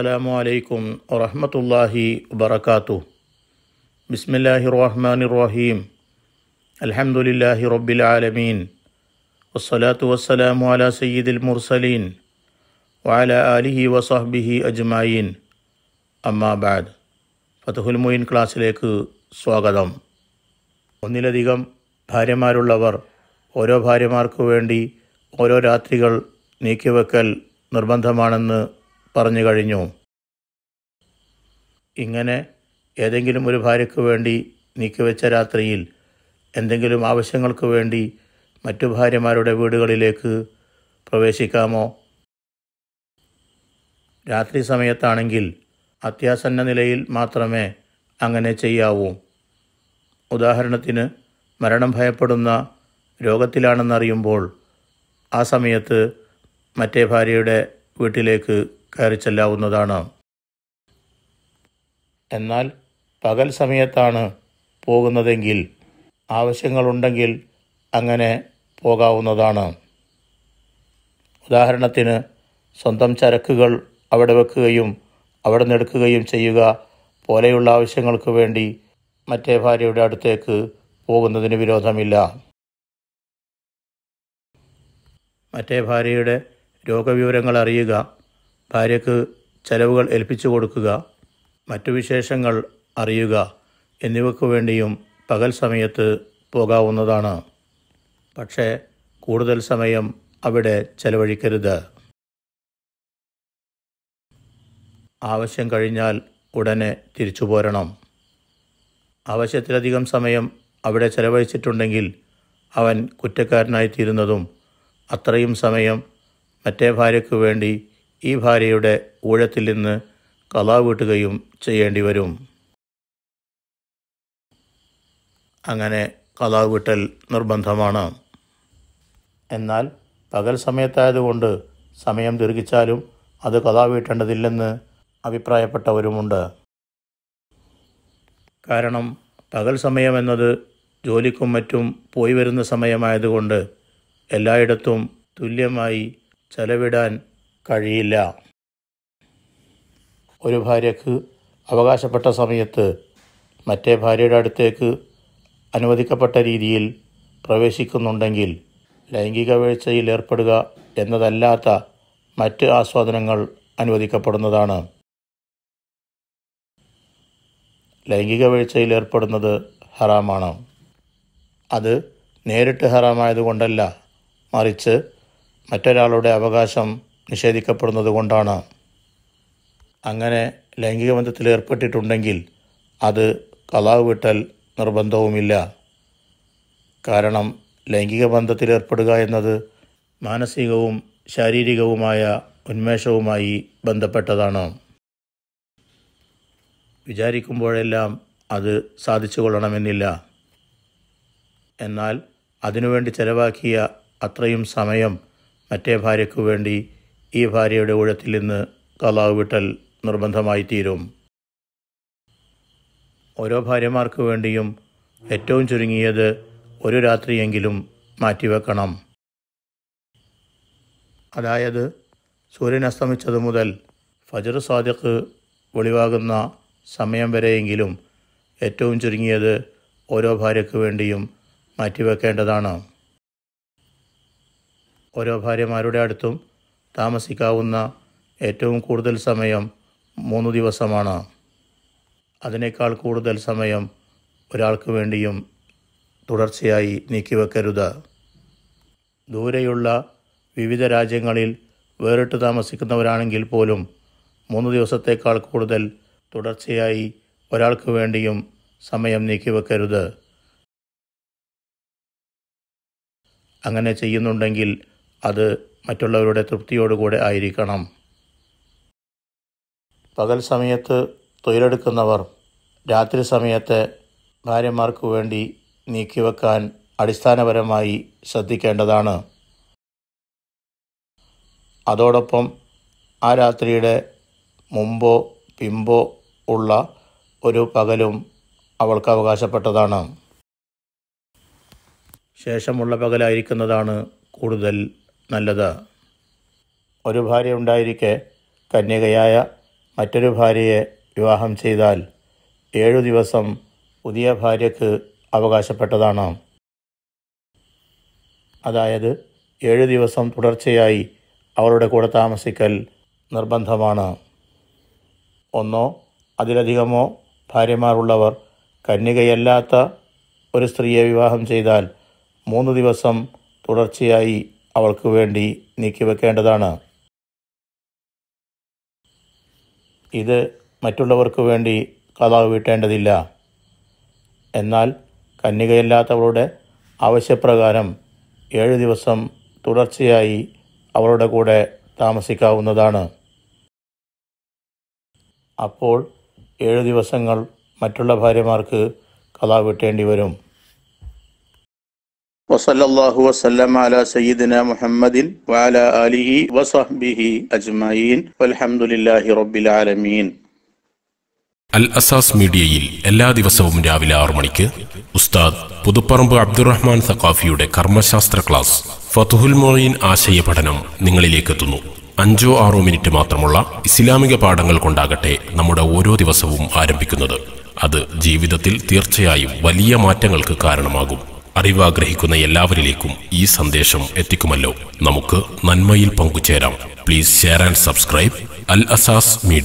അസ്സാമു അലൈക്കും വറഹമത്തല്ലാഹി വബർക്കാത്തു ബിസ്മില്ലാഹി റഹ്മാൻ റഹീം അലഹമുല്ലാഹി റബ്ബിൽ ആലമീൻ വസ്സലാത്തു വസ്സലാമു അല സയ്യിദിൽ മുർസലീൻ വാല ആലിഹി വസഹ്ബിഹി അജ്മായീൻ അമ്മാബാദ് ഫതഹുൽ മൊയിൻ ക്ലാസ്സിലേക്ക് സ്വാഗതം ഒന്നിലധികം ഭാര്യമാരുള്ളവർ ഓരോ ഭാര്യമാർക്കു വേണ്ടി ഓരോ രാത്രികൾ നീക്കിവെക്കൽ നിർബന്ധമാണെന്ന് പറഞ്ഞു കഴിഞ്ഞു ഇങ്ങനെ ഏതെങ്കിലും ഒരു ഭാര്യയ്ക്ക് വേണ്ടി നീക്കിവെച്ച രാത്രിയിൽ എന്തെങ്കിലും ആവശ്യങ്ങൾക്ക് വേണ്ടി മറ്റു ഭാര്യമാരുടെ വീടുകളിലേക്ക് പ്രവേശിക്കാമോ രാത്രി സമയത്താണെങ്കിൽ അത്യാസന്ന നിലയിൽ മാത്രമേ അങ്ങനെ ചെയ്യാവൂ ഉദാഹരണത്തിന് മരണം ഭയപ്പെടുന്ന രോഗത്തിലാണെന്നറിയുമ്പോൾ ആ സമയത്ത് മറ്റേ ഭാര്യയുടെ വീട്ടിലേക്ക് കയറി ചെല്ലാവുന്നതാണ് എന്നാൽ പകൽ സമയത്താണ് പോകുന്നതെങ്കിൽ ആവശ്യങ്ങളുണ്ടെങ്കിൽ അങ്ങനെ പോകാവുന്നതാണ് ഉദാഹരണത്തിന് സ്വന്തം ചരക്കുകൾ അവിടെ വെക്കുകയും അവിടെ നിന്നെടുക്കുകയും ചെയ്യുക പോലെയുള്ള ആവശ്യങ്ങൾക്ക് വേണ്ടി മറ്റേ ഭാര്യയുടെ അടുത്തേക്ക് പോകുന്നതിന് വിരോധമില്ല മറ്റേ ഭാര്യയുടെ രോഗവിവരങ്ങൾ അറിയുക ഭാര്യയ്ക്ക് ചെലവുകൾ ഏൽപ്പിച്ചു കൊടുക്കുക മറ്റു വിശേഷങ്ങൾ അറിയുക എന്നിവയ്ക്കു വേണ്ടിയും പകൽ സമയത്ത് പോകാവുന്നതാണ് പക്ഷേ കൂടുതൽ സമയം അവിടെ ചെലവഴിക്കരുത് ആവശ്യം കഴിഞ്ഞാൽ ഉടനെ തിരിച്ചു പോരണം ആവശ്യത്തിലധികം സമയം അവിടെ ചെലവഴിച്ചിട്ടുണ്ടെങ്കിൽ അവൻ കുറ്റക്കാരനായിത്തീരുന്നതും അത്രയും സമയം മറ്റേ ഭാര്യയ്ക്ക് വേണ്ടി ഈ ഭാര്യയുടെ ഊഴത്തിൽ നിന്ന് കലാവീട്ടുകയും ചെയ്യേണ്ടി വരും അങ്ങനെ കലാവീട്ടൽ നിർബന്ധമാണ് എന്നാൽ പകൽ സമയത്തായതുകൊണ്ട് സമയം ദീർഘിച്ചാലും അത് കലാവീട്ടേണ്ടതില്ലെന്ന് അഭിപ്രായപ്പെട്ടവരുമുണ്ട് കാരണം പകൽ സമയമെന്നത് ജോലിക്കും മറ്റും പോയി വരുന്ന സമയമായതുകൊണ്ട് എല്ലായിടത്തും തുല്യമായി ചെലവിടാൻ കഴിയില്ല ഒരു ഭാര്യക്ക് അവകാശപ്പെട്ട സമയത്ത് മറ്റേ ഭാര്യയുടെ അടുത്തേക്ക് അനുവദിക്കപ്പെട്ട രീതിയിൽ പ്രവേശിക്കുന്നുണ്ടെങ്കിൽ ലൈംഗിക വീഴ്ചയിൽ ഏർപ്പെടുക എന്നതല്ലാത്ത മറ്റ് ആസ്വാദനങ്ങൾ അനുവദിക്കപ്പെടുന്നതാണ് ലൈംഗിക വീഴ്ചയിൽ ഏർപ്പെടുന്നത് ഹറാമാണ് അത് നേരിട്ട് ഹറാമായതുകൊണ്ടല്ല മറിച്ച് മറ്റൊരാളുടെ അവകാശം നിഷേധിക്കപ്പെടുന്നത് കൊണ്ടാണ് അങ്ങനെ ലൈംഗിക ബന്ധത്തിൽ ഏർപ്പെട്ടിട്ടുണ്ടെങ്കിൽ അത് കലാവ് വിട്ടൽ നിർബന്ധവുമില്ല കാരണം ലൈംഗിക ബന്ധത്തിൽ ഏർപ്പെടുക എന്നത് മാനസികവും ശാരീരികവുമായ ഉന്മേഷവുമായി ബന്ധപ്പെട്ടതാണ് വിചാരിക്കുമ്പോഴെല്ലാം അത് സാധിച്ചു കൊള്ളണമെന്നില്ല എന്നാൽ അതിനുവേണ്ടി ചെലവാക്കിയ അത്രയും സമയം മറ്റേ ഭാര്യയ്ക്കു വേണ്ടി ഈ ഭാര്യയുടെ ഊഴത്തിൽ നിന്ന് കലാവ് വിട്ടൽ നിർബന്ധമായി തീരും ഓരോ ഭാര്യമാർക്ക് വേണ്ടിയും ഏറ്റവും ചുരുങ്ങിയത് ഒരു രാത്രിയെങ്കിലും മാറ്റിവെക്കണം അതായത് സൂര്യൻ അസ്തമിച്ചത് മുതൽ ഫജർ സാദിഖ് വെളിവാകുന്ന സമയം വരെയെങ്കിലും ഏറ്റവും ചുരുങ്ങിയത് ഓരോ ഭാര്യയ്ക്ക് വേണ്ടിയും മാറ്റിവെക്കേണ്ടതാണ് ഓരോ ഭാര്യമാരുടെ അടുത്തും താമസിക്കാവുന്ന ഏറ്റവും കൂടുതൽ സമയം മൂന്ന് ദിവസമാണ് അതിനേക്കാൾ കൂടുതൽ സമയം ഒരാൾക്ക് വേണ്ടിയും തുടർച്ചയായി നീക്കിവെക്കരുത് ദൂരെയുള്ള വിവിധ രാജ്യങ്ങളിൽ വേറിട്ട് താമസിക്കുന്നവരാണെങ്കിൽ പോലും മൂന്ന് ദിവസത്തേക്കാൾ കൂടുതൽ തുടർച്ചയായി ഒരാൾക്ക് വേണ്ടിയും സമയം നീക്കിവെക്കരുത് അങ്ങനെ ചെയ്യുന്നുണ്ടെങ്കിൽ അത് മറ്റുള്ളവരുടെ തൃപ്തിയോടുകൂടെ ആയിരിക്കണം പകൽ സമയത്ത് തൊഴിലെടുക്കുന്നവർ രാത്രി സമയത്തെ ഭാര്യമാർക്ക് വേണ്ടി നീക്കിവെക്കാൻ അടിസ്ഥാനപരമായി ശ്രദ്ധിക്കേണ്ടതാണ് അതോടൊപ്പം ആ രാത്രിയുടെ മുമ്പോ പിമ്പോ ഉള്ള ഒരു പകലും അവൾക്ക് അവകാശപ്പെട്ടതാണ് ശേഷമുള്ള പകലായിരിക്കുന്നതാണ് കൂടുതൽ നല്ലത് ഒരു ഭാര്യ ഉണ്ടായിരിക്കെ കന്യകയായ മറ്റൊരു ഭാര്യയെ വിവാഹം ചെയ്താൽ ഏഴു ദിവസം പുതിയ ഭാര്യക്ക് അവകാശപ്പെട്ടതാണ് അതായത് ഏഴു ദിവസം തുടർച്ചയായി അവളുടെ കൂടെ താമസിക്കൽ നിർബന്ധമാണ് ഒന്നോ അതിലധികമോ ഭാര്യമാരുള്ളവർ കന്യകയല്ലാത്ത ഒരു സ്ത്രീയെ വിവാഹം ചെയ്താൽ മൂന്ന് ദിവസം തുടർച്ചയായി അവൾക്ക് വേണ്ടി നീക്കിവെക്കേണ്ടതാണ് ഇത് മറ്റുള്ളവർക്ക് വേണ്ടി കഥാവ് വീട്ടേണ്ടതില്ല എന്നാൽ കന്യകയില്ലാത്തവളുടെ ആവശ്യപ്രകാരം ഏഴ് ദിവസം തുടർച്ചയായി അവളുടെ കൂടെ താമസിക്കാവുന്നതാണ് അപ്പോൾ ഏഴ് ദിവസങ്ങൾ മറ്റുള്ള ഭാര്യമാർക്ക് കഥ വീട്ടേണ്ടി വരും وصلى الله وسلم على سيدنا محمد وعلى آله وصحبه أجمعين والحمد لله رب العالمين അൽ അസാസ് മീഡിയയിൽ എല്ലാ ദിവസവും രാവിലെ ആറു മണിക്ക് ഉസ്താദ് പുതുപ്പറമ്പ് അബ്ദുറഹ്മാൻ സഖാഫിയുടെ കർമ്മശാസ്ത്ര ക്ലാസ് ഫതുഹുൽ മൊയ്യീൻ ആശയ പഠനം നിങ്ങളിലേക്കെത്തുന്നു അഞ്ചോ ആറോ മിനിറ്റ് മാത്രമുള്ള ഇസ്ലാമിക പാഠങ്ങൾ കൊണ്ടാകട്ടെ നമ്മുടെ ഓരോ ദിവസവും ആരംഭിക്കുന്നത് അത് ജീവിതത്തിൽ തീർച്ചയായും വലിയ മാറ്റങ്ങൾക്ക് കാരണമാകും അറിവാഗ്രഹിക്കുന്ന എല്ലാവരിലേക്കും ഈ സന്ദേശം എത്തിക്കുമല്ലോ നമുക്ക് നന്മയിൽ പങ്കുചേരാം please share and subscribe Al Asas media